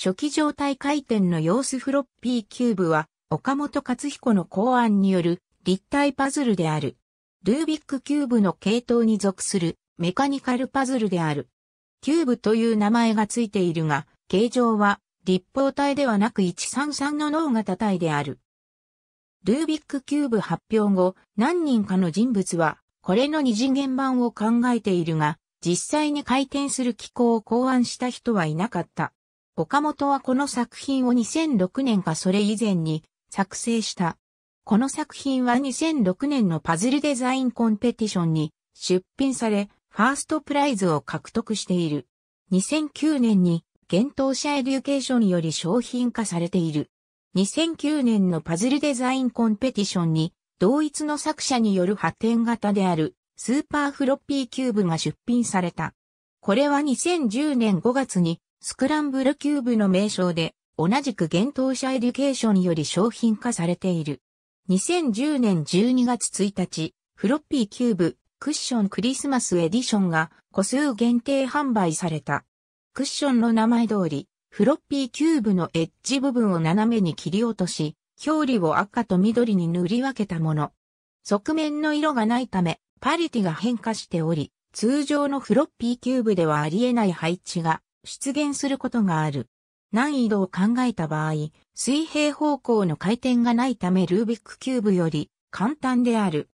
初期状態回転の様子フロッピーキューブは、岡本勝彦の考案による立体パズルである。ルービックキューブの系統に属するメカニカルパズルである。キューブという名前がついているが、形状は立方体ではなく133の脳型体である。ルービックキューブ発表後、何人かの人物は、これの二次元版を考えているが、実際に回転する機構を考案した人はいなかった。岡本はこの作品を2006年かそれ以前に作成した。この作品は2006年のパズルデザインコンペティションに出品され、ファーストプライズを獲得している。2009年に、現当社エデュケーションより商品化されている。2009年のパズルデザインコンペティションに、同一の作者による発展型である、スーパーフロッピーキューブが出品された。これは2010年5月に、スクランブルキューブの名称で、同じく幻冬舎エデュケーションより商品化されている。2010年12月1日、フロッピーキューブクッションクリスマスエディションが個数限定販売された。クッションの名前通り、フロッピーキューブのエッジ部分を斜めに切り落とし、表裏を赤と緑に塗り分けたもの。側面の色がないため、パリティが変化しており、通常のフロッピーキューブではありえない配置が出現することがある。難易度を考えた場合、水平方向の回転がないためルービックキューブより簡単である。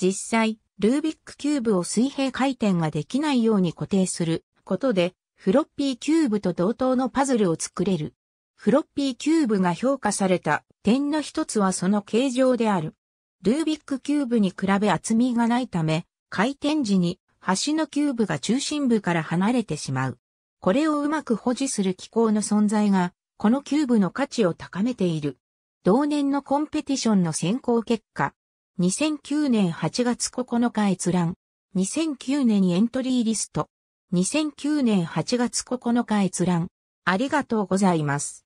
実際、ルービックキューブを水平回転ができないように固定することで、フロッピーキューブと同等のパズルを作れる。フロッピーキューブが評価された点の一つはその形状である。ルービックキューブに比べ厚みがないため、回転時に端のキューブが中心部から離れてしまう。これをうまく保持する機構の存在が、このキューブの価値を高めている。同年のコンペティションの選考結果、2009年8月9日閲覧、2009年エントリーリスト、2009年8月9日閲覧、ありがとうございます。